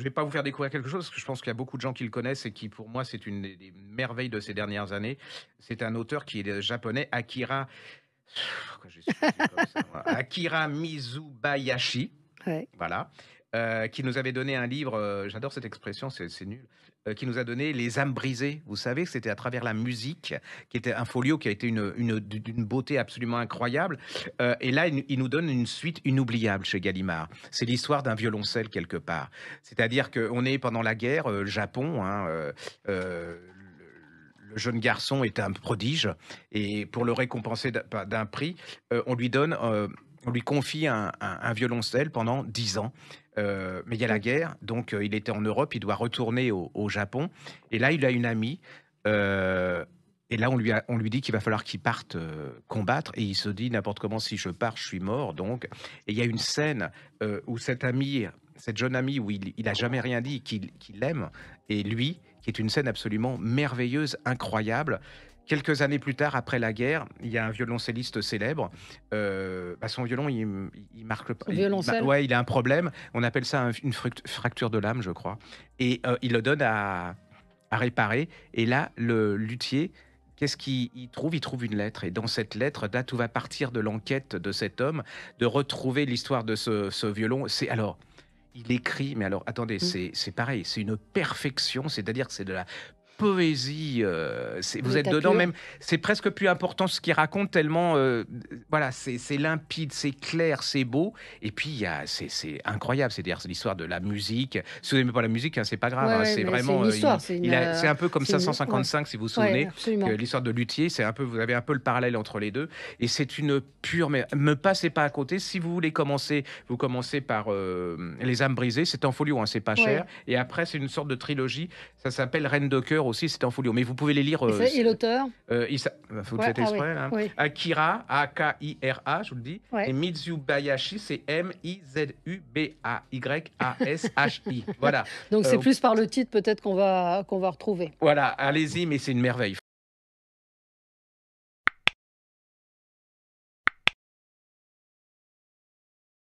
Je ne vais pas vous faire découvrir quelque chose, parce que je pense qu'il y a beaucoup de gens qui le connaissent et qui, pour moi, c'est une des merveilles de ces dernières années. C'est un auteur qui est euh, japonais, Akira. Akira Mizubayashi. Voilà. Euh, qui nous avait donné un livre, euh, j'adore cette expression, c'est nul, euh, qui nous a donné Les âmes brisées. Vous savez, c'était à travers la musique, qui était un folio qui a été une, beauté absolument incroyable. et là, il, nous donne une suite inoubliable chez Gallimard. C'est l'histoire d'un violoncelle quelque part. C'est-à-dire qu'on est pendant la guerre, le Japon, hein, le jeune garçon est un prodige, et pour le récompenser d'un prix, on lui donne on lui confie un, un, violoncelle pendant dix ans. Euh, mais il y a la guerre, donc euh, il était en Europe, il doit retourner au, Japon. Et là, il a une amie. Euh, et là, on lui, on lui dit qu'il va falloir qu'il parte combattre. Et il se dit n'importe comment, si je pars, je suis mort. Donc, et il y a une scène où cette amie, cette jeune amie, où il, a jamais rien dit, qu'il l'aime, et lui, qui est une scène absolument merveilleuse, incroyable, Quelques années plus tard, après la guerre, il y a un violoncelliste célèbre. Euh, bah, son violon, il, marque le bah, il a un problème. On appelle ça une fracture de l'âme, je crois. Et euh, il le donne à, réparer. Et là, le luthier, qu'est-ce qu'il trouve Il trouve une lettre. Et dans cette lettre, date tout va partir de l'enquête de cet homme, de retrouver l'histoire de ce, violon. C'est alors il écrit, mais alors attendez, mmh. c'est pareil, c'est une perfection, c'est-à-dire que c'est de la poésie. Euh, vous êtes dedans même. C'est presque plus important ce qu'il raconte tellement, euh, voilà, c'est limpide, c'est clair, c'est beau. Et puis c'est incroyable. C'est dire à l'histoire de la musique. Si vous n'aimez pas la musique, hein, c'est pas grave. Hein, c'est vraiment. C'est un peu comme 555 si vous vous souvenez. l'histoire de Luthier, c'est un peu. Vous avez un peu le parallèle entre les deux. Et c'est une pure. Mais me passez pas à côté. Si vous voulez commencer, vous commencez par euh, Les âmes brisées. C'est en folio, hein, c'est pas cher. Et après, c'est une sorte de trilogie. Ça s'appelle Reine de cœur aussi, c'est en folio. Mais vous pouvez les lire. Euh, et, l'auteur euh, Issa... Bah, ah hein. Akira, A-K-I-R-A, je vous le dis. Et Mitsubayashi, c'est M-I-Z-U-B-A-Y-A-S-H-I. voilà. Donc c'est euh, plus par le titre peut-être qu'on va, qu'on va retrouver. Voilà, allez-y, mais c'est une merveille.